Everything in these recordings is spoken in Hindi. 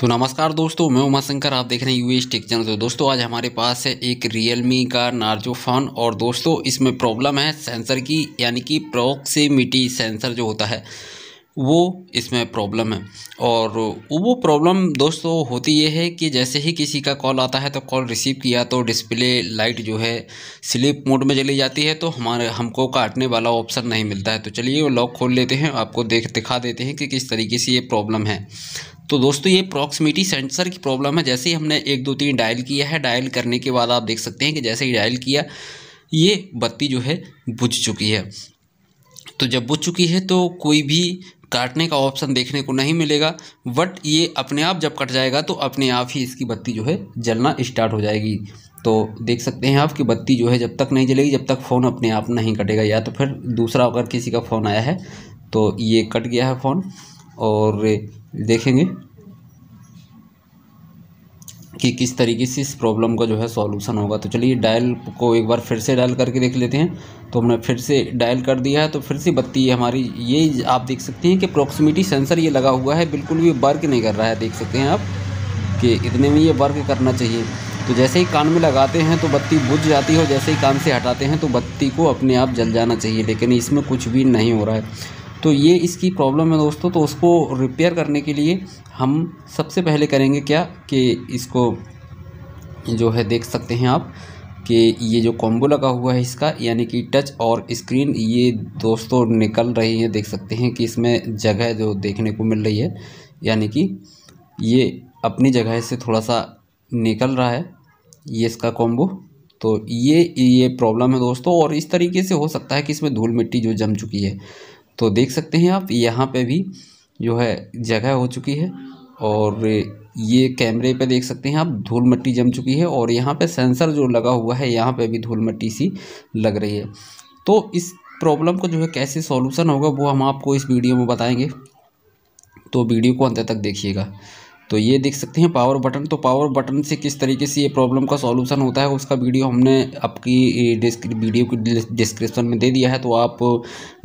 तो नमस्कार दोस्तों मैं उमा शंकर आप देख रहे हैं यू एस टेक चैनल तो दोस्तों आज हमारे पास है एक रियलमी का नार्जो फोन और दोस्तों इसमें प्रॉब्लम है सेंसर की यानी कि प्रोक्सीमिटी सेंसर जो होता है वो इसमें प्रॉब्लम है और वो प्रॉब्लम दोस्तों होती ये है कि जैसे ही किसी का कॉल आता है तो कॉल रिसीव किया तो डिस्प्ले लाइट जो है स्लिप मोड में चली जाती है तो हमारे हमको काटने वाला ऑप्शन नहीं मिलता है तो चलिए वो लॉक खोल लेते हैं आपको देख दिखा देते हैं कि किस तरीके से ये प्रॉब्लम है तो दोस्तों ये प्रॉक्सिमिटी सेंसर की प्रॉब्लम है जैसे ही हमने एक दो तीन डायल किया है डायल करने के बाद आप देख सकते हैं कि जैसे ही डायल किया ये बत्ती जो है बुझ चुकी है तो जब बुझ चुकी है तो कोई भी काटने का ऑप्शन देखने को नहीं मिलेगा बट ये अपने आप जब कट जाएगा तो अपने आप ही इसकी बत्ती जो है जलना स्टार्ट हो जाएगी तो देख सकते हैं आप कि बत्ती जो है जब तक नहीं जलेगी जब तक फ़ोन अपने आप नहीं कटेगा या तो फिर दूसरा अगर किसी का फ़ोन आया है तो ये कट गया है फ़ोन और देखेंगे कि किस तरीके से इस प्रॉब्लम का जो है सॉल्यूशन होगा तो चलिए डायल को एक बार फिर से डायल करके देख लेते हैं तो हमने फिर से डायल कर दिया है तो फिर से बत्ती हमारी ये आप देख सकते हैं कि प्रॉक्सिमिटी सेंसर ये लगा हुआ है बिल्कुल भी वर्क नहीं कर रहा है देख सकते हैं आप कि इतने में ये वर्क करना चाहिए तो जैसे ही कान में लगाते हैं तो बत्ती बुझ जाती है और जैसे ही कान से हटाते हैं तो बत्ती को अपने आप जल जाना चाहिए लेकिन इसमें कुछ भी नहीं हो रहा है तो ये इसकी प्रॉब्लम है दोस्तों तो उसको रिपेयर करने के लिए हम सबसे पहले करेंगे क्या कि इसको जो है देख सकते हैं आप कि ये जो कॉम्बो लगा हुआ है इसका यानी कि टच और स्क्रीन ये दोस्तों निकल रही है देख सकते हैं कि इसमें जगह जो देखने को मिल रही है यानी कि ये अपनी जगह से थोड़ा सा निकल रहा है ये इसका कॉम्बो तो ये ये प्रॉब्लम है दोस्तों और इस तरीके से हो सकता है कि इसमें धूल मिट्टी जो जम चुकी है तो देख सकते हैं आप यहाँ पे भी जो है जगह हो चुकी है और ये कैमरे पे देख सकते हैं आप धूल मट्टी जम चुकी है और यहाँ पे सेंसर जो लगा हुआ है यहाँ पे भी धूल मट्टी सी लग रही है तो इस प्रॉब्लम को जो है कैसे सॉल्यूशन होगा वो हम आपको इस वीडियो में बताएंगे तो वीडियो को अंत तक देखिएगा तो ये देख सकते हैं पावर बटन तो पावर बटन से किस तरीके से ये प्रॉब्लम का सॉल्यूशन होता है उसका वीडियो हमने आपकी वीडियो की डिस्क्रिप्शन में दे दिया है तो आप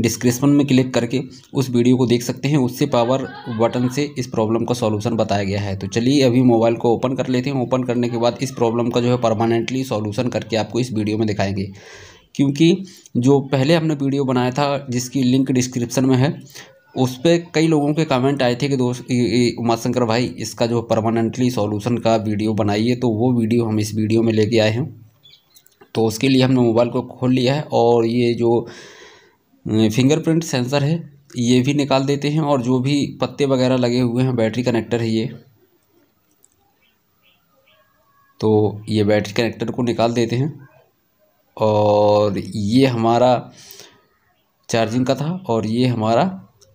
डिस्क्रिप्शन में क्लिक करके उस वीडियो को देख सकते हैं उससे पावर बटन से इस प्रॉब्लम का सॉल्यूशन बताया गया है तो चलिए अभी मोबाइल को ओपन कर लेते हैं ओपन करने के बाद इस प्रॉब्लम का जो है परमानेंटली सॉल्यूशन करके आपको इस वीडियो में दिखाएंगे क्योंकि जो पहले हमने वीडियो बनाया था जिसकी लिंक डिस्क्रिप्शन में है उस पर कई लोगों के कमेंट आए थे कि दोस्त उमाशंकर भाई इसका जो परमानेंटली सॉल्यूशन का वीडियो बनाइए तो वो वीडियो हम इस वीडियो में लेके आए हैं तो उसके लिए हमने मोबाइल को खोल लिया है और ये जो फिंगरप्रिंट सेंसर है ये भी निकाल देते हैं और जो भी पत्ते वगैरह लगे हुए हैं बैटरी कनेक्टर है ये तो ये बैटरी कनेक्टर को निकाल देते हैं और ये हमारा चार्जिंग का था और ये हमारा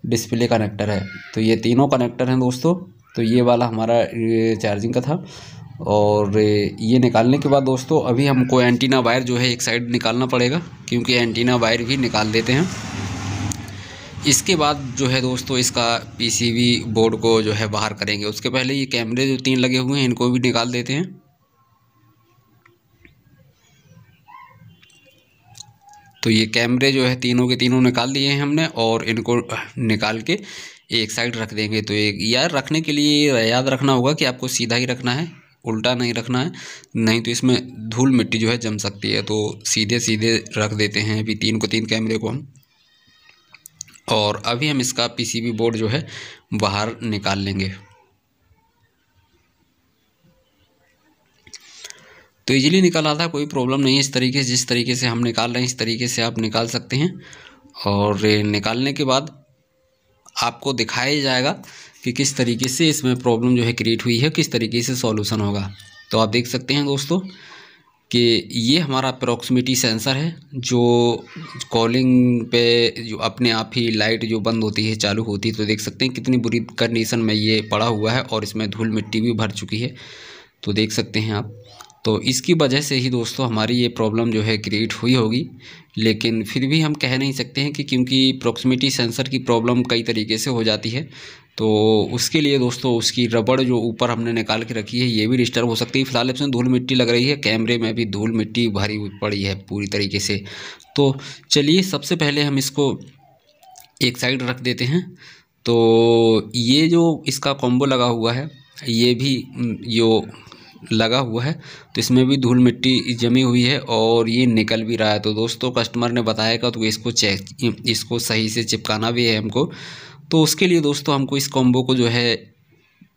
डिस्प्ले कनेक्टर है तो ये तीनों कनेक्टर हैं दोस्तों तो ये वाला हमारा चार्जिंग का था और ये निकालने के बाद दोस्तों अभी हमको एंटीना वायर जो है एक साइड निकालना पड़ेगा क्योंकि एंटीना वायर भी निकाल देते हैं इसके बाद जो है दोस्तों इसका पीसीबी बोर्ड को जो है बाहर करेंगे उसके पहले ये कैमरे जो तीन लगे हुए हैं इनको भी निकाल देते हैं तो ये कैमरे जो है तीनों के तीनों निकाल दिए हैं हमने और इनको निकाल के एक साइड रख देंगे तो एक यार रखने के लिए याद रखना होगा कि आपको सीधा ही रखना है उल्टा नहीं रखना है नहीं तो इसमें धूल मिट्टी जो है जम सकती है तो सीधे सीधे रख देते हैं अभी तीन को तीन कैमरे को हम और अभी हम इसका पीसीबी बोर्ड जो है बाहर निकाल लेंगे तो ईजिली निकल आता है कोई प्रॉब्लम नहीं है इस तरीके से जिस तरीके से हम निकाल रहे हैं इस तरीके से आप निकाल सकते हैं और निकालने के बाद आपको दिखाया जाएगा कि किस तरीके से इसमें प्रॉब्लम जो है क्रिएट हुई है किस तरीके से सॉल्यूशन होगा तो आप देख सकते हैं दोस्तों कि ये हमारा प्रॉक्सिमिटी सेंसर है जो कॉलिंग पे जो अपने आप ही लाइट जो बंद होती है चालू होती है तो देख सकते हैं कितनी बुरी कंडीशन में ये पड़ा हुआ है और इसमें धूल मिट्टी भी भर चुकी है तो देख सकते हैं आप तो इसकी वजह से ही दोस्तों हमारी ये प्रॉब्लम जो है क्रिएट हुई होगी लेकिन फिर भी हम कह नहीं सकते हैं कि क्योंकि प्रॉक्सिमिटी सेंसर की प्रॉब्लम कई तरीके से हो जाती है तो उसके लिए दोस्तों उसकी रबड़ जो ऊपर हमने निकाल के रखी है ये भी डिस्टर्ब हो सकती है फिलहाल इसमें धूल मिट्टी लग रही है कैमरे में भी धूल मिट्टी भरी पड़ी है पूरी तरीके से तो चलिए सबसे पहले हम इसको एक साइड रख देते हैं तो ये जो इसका कॉम्बो लगा हुआ है ये भी जो लगा हुआ है तो इसमें भी धूल मिट्टी जमी हुई है और ये निकल भी रहा है तो दोस्तों कस्टमर ने बताया का तो इसको चेक इसको सही से चिपकाना भी है हमको तो उसके लिए दोस्तों हमको इस कॉम्बो को जो है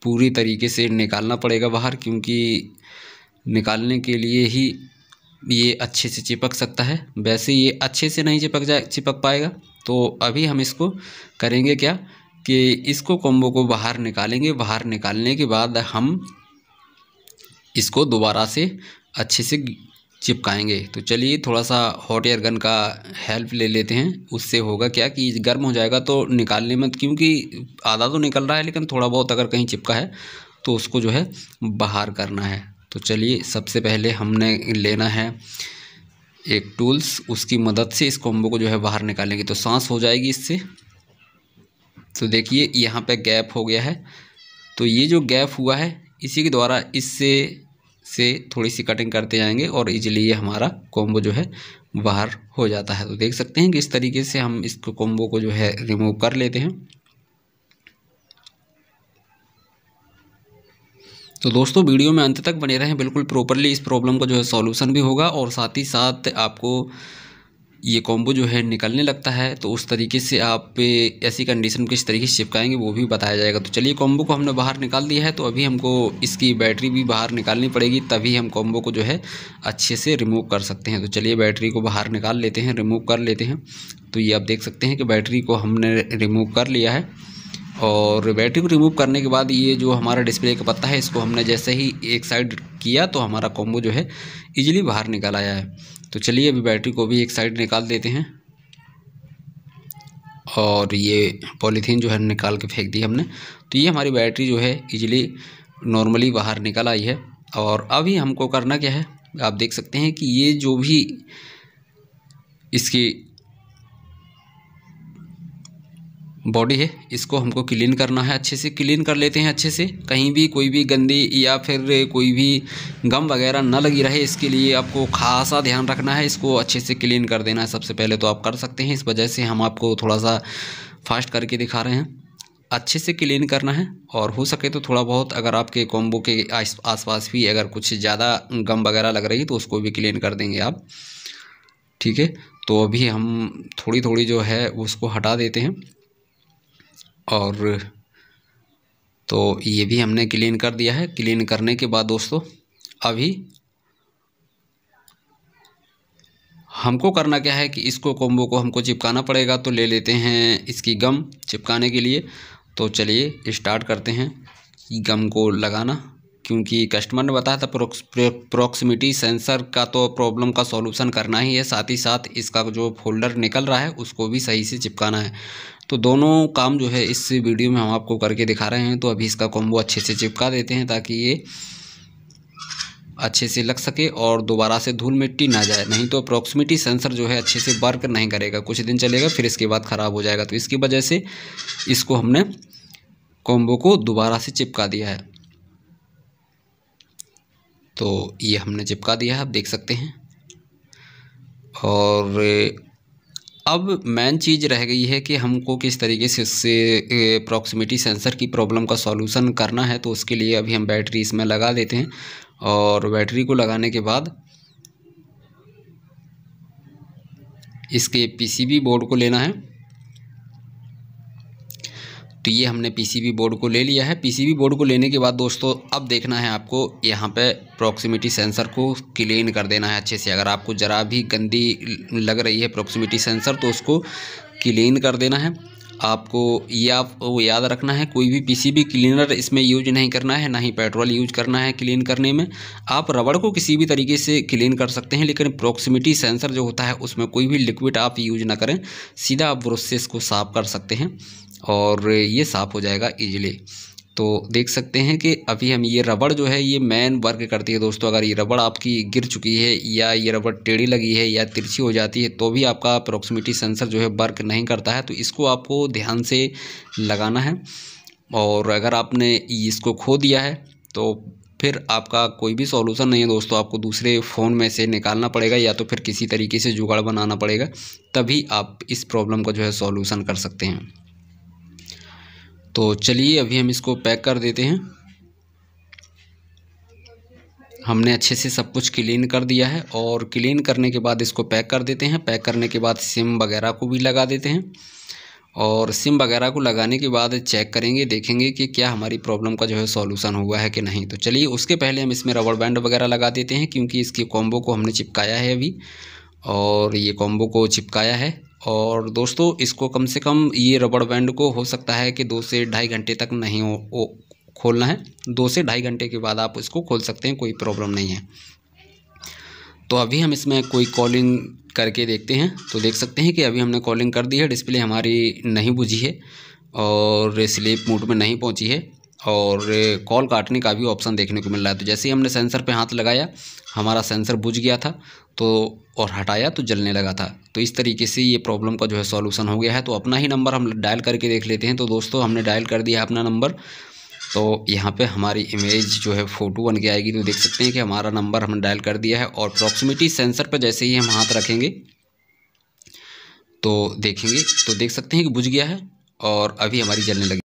पूरी तरीके से निकालना पड़ेगा बाहर क्योंकि निकालने के लिए ही ये अच्छे से चिपक सकता है वैसे ये अच्छे से नहीं चिपक जाए चिपक पाएगा तो अभी हम इसको करेंगे क्या कि इसको कॉम्बो को बाहर निकालेंगे बाहर निकालने के बाद हम इसको दोबारा से अच्छे से चिपकाएंगे तो चलिए थोड़ा सा हॉट एयर गन का हेल्प ले लेते हैं उससे होगा क्या कि गर्म हो जाएगा तो निकालने में क्योंकि आधा तो निकल रहा है लेकिन थोड़ा बहुत अगर कहीं चिपका है तो उसको जो है बाहर करना है तो चलिए सबसे पहले हमने लेना है एक टूल्स उसकी मदद से इस कॉम्बो को जो है बाहर निकालेंगे तो सांस हो जाएगी इससे तो देखिए यहाँ पे गैप हो गया है तो ये जो गैप हुआ है इसी के द्वारा इससे से थोड़ी सी कटिंग करते जाएंगे और इजीली ये हमारा कॉम्बो जो है बाहर हो जाता है तो देख सकते हैं कि इस तरीके से हम इस कॉम्बो को जो है रिमूव कर लेते हैं तो दोस्तों वीडियो में अंत तक बने रहें बिल्कुल प्रॉपरली इस प्रॉब्लम का जो है सॉल्यूशन भी होगा और साथ ही साथ आपको ये कॉम्बो जो है निकलने लगता है तो उस तरीके से आप ऐसी कंडीशन किस तरीके से चिपकाएंगे वो भी बताया जाएगा तो चलिए कॉम्बो को हमने बाहर निकाल दिया है तो अभी हमको इसकी बैटरी भी बाहर निकालनी पड़ेगी तभी हम कॉम्बो को जो है अच्छे से रिमूव कर सकते हैं तो चलिए बैटरी को बाहर निकाल लेते हैं रिमूव कर लेते हैं तो ये आप देख सकते हैं कि बैटरी को हमने रिमूव कर लिया है और बैटरी को रिमूव करने के बाद ये जो हमारा डिस्प्ले का पत्ता है इसको हमने जैसे ही एक साइड किया तो हमारा कॉम्बो जो है इजीली बाहर निकल आया है तो चलिए अभी बैटरी को भी एक साइड निकाल देते हैं और ये पॉलीथीन जो है निकाल के फेंक दी हमने तो ये हमारी बैटरी जो है इजीली नॉर्मली बाहर निकल आई है और अभी हमको करना क्या है आप देख सकते हैं कि ये जो भी इसकी बॉडी है इसको हमको क्लीन करना है अच्छे से क्लीन कर लेते हैं अच्छे से कहीं भी कोई भी गंदी या फिर कोई भी गम वगैरह ना लगी रहे इसके लिए आपको खासा ध्यान रखना है इसको अच्छे से क्लीन कर देना है सबसे पहले तो आप कर सकते हैं इस वजह से हम आपको थोड़ा सा फास्ट करके दिखा रहे हैं अच्छे से क्लीन करना है और हो सके तो थोड़ा बहुत अगर आपके कॉम्बो के आस पास भी अगर कुछ ज़्यादा गम वगैरह लग रही तो उसको भी क्लीन कर देंगे आप ठीक है तो अभी हम थोड़ी थोड़ी जो है उसको हटा देते हैं और तो ये भी हमने क्लीन कर दिया है क्लीन करने के बाद दोस्तों अभी हमको करना क्या है कि इसको कोम्बो को हमको चिपकाना पड़ेगा तो ले लेते हैं इसकी गम चिपकाने के लिए तो चलिए स्टार्ट करते हैं गम को लगाना क्योंकि कस्टमर ने बताया था प्रोक्स, प्रोक्सिमिटी सेंसर का तो प्रॉब्लम का सॉल्यूशन करना ही है साथ ही साथ इसका जो फोल्डर निकल रहा है उसको भी सही से चिपकाना है तो दोनों काम जो है इस वीडियो में हम आपको करके दिखा रहे हैं तो अभी इसका कॉम्बो अच्छे से चिपका देते हैं ताकि ये अच्छे से लग सके और दोबारा से धूल मिट्टी ना जाए नहीं तो अप्रॉक्सीमेटी सेंसर जो है अच्छे से वर्क नहीं करेगा कुछ दिन चलेगा फिर इसके बाद ख़राब हो जाएगा तो इसकी वजह से इसको हमने कॉम्बो को दोबारा से चिपका दिया है तो ये हमने चिपका दिया है आप देख सकते हैं और अब मेन चीज़ रह गई है कि हमको किस तरीके से इससे प्रॉक्सिमिटी सेंसर की प्रॉब्लम का सॉल्यूशन करना है तो उसके लिए अभी हम बैटरी इसमें लगा देते हैं और बैटरी को लगाने के बाद इसके पीसीबी बोर्ड को लेना है तो ये हमने पीसीबी बोर्ड को ले लिया है पीसीबी बोर्ड को लेने के बाद दोस्तों अब देखना है आपको यहाँ पे प्रॉक्सिमिटी सेंसर को क्लीन कर देना है अच्छे से अगर आपको ज़रा भी गंदी लग रही है प्रॉक्सिमिटी सेंसर तो उसको क्लीन कर देना है आपको ये आप वो याद रखना है कोई भी पीसीबी क्लीनर इसमें यूज नहीं करना है ना ही पेट्रोल यूज करना है क्लीन करने में आप रबड़ को किसी भी तरीके से क्लीन कर सकते हैं लेकिन प्रॉक्सिमिटी सेंसर जो होता है उसमें कोई भी लिक्विड आप यूज ना करें सीधा आप ब्रोसेस से इसको साफ़ कर सकते हैं और ये साफ़ हो जाएगा ईजिली तो देख सकते हैं कि अभी हम ये रबड़ जो है ये मैन वर्क करती है दोस्तों अगर ये रबड़ आपकी गिर चुकी है या ये रबड़ टेढ़ी लगी है या तिरछी हो जाती है तो भी आपका अप्रोक्सीमेटी सेंसर जो है वर्क नहीं करता है तो इसको आपको ध्यान से लगाना है और अगर आपने इसको खो दिया है तो फिर आपका कोई भी सॉल्यूशन नहीं है दोस्तों आपको दूसरे फ़ोन में से निकालना पड़ेगा या तो फिर किसी तरीके से जुगाड़ बनाना पड़ेगा तभी आप इस प्रॉब्लम का जो है सॉल्यूशन कर सकते हैं तो चलिए अभी हम इसको पैक कर देते हैं हमने अच्छे से सब कुछ क्लीन कर दिया है और क्लीन करने के बाद इसको पैक कर देते हैं पैक करने के बाद सिम वगैरह को भी लगा देते हैं और सिम वगैरह को लगाने के बाद चेक करेंगे देखेंगे कि क्या हमारी प्रॉब्लम का जो है सॉल्यूशन हुआ है कि नहीं तो चलिए उसके पहले हम इसमें रबड़ बैंड वगैरह लगा देते हैं क्योंकि इसकी कॉम्बो को हमने चिपकाया है अभी और ये कॉम्बो को चिपकाया है और दोस्तों इसको कम से कम ये रबड़ बैंड को हो सकता है कि दो से ढाई घंटे तक नहीं हो, खोलना है दो से ढाई घंटे के बाद आप इसको खोल सकते हैं कोई प्रॉब्लम नहीं है तो अभी हम इसमें कोई कॉलिंग करके देखते हैं तो देख सकते हैं कि अभी हमने कॉलिंग कर दी है डिस्प्ले हमारी नहीं बुझी है और स्लीप मोड में नहीं पहुंची है और कॉल काटने का भी ऑप्शन देखने को मिल रहा है तो जैसे ही हमने सेंसर पे हाथ लगाया हमारा सेंसर बुझ गया था तो और हटाया तो जलने लगा था तो इस तरीके से ये प्रॉब्लम का जो है सॉल्यूशन हो गया है तो अपना ही नंबर हम डायल करके देख लेते हैं तो दोस्तों हमने डायल कर दिया अपना नंबर तो यहाँ पे हमारी इमेज जो है फ़ोटो बन के आएगी तो देख सकते हैं कि हमारा नंबर हमने डायल कर दिया है और प्रॉक्सिमिटी सेंसर पर जैसे ही हम हाथ रखेंगे तो देखेंगे तो देख सकते हैं कि बुझ गया है और अभी हमारी जलने लगी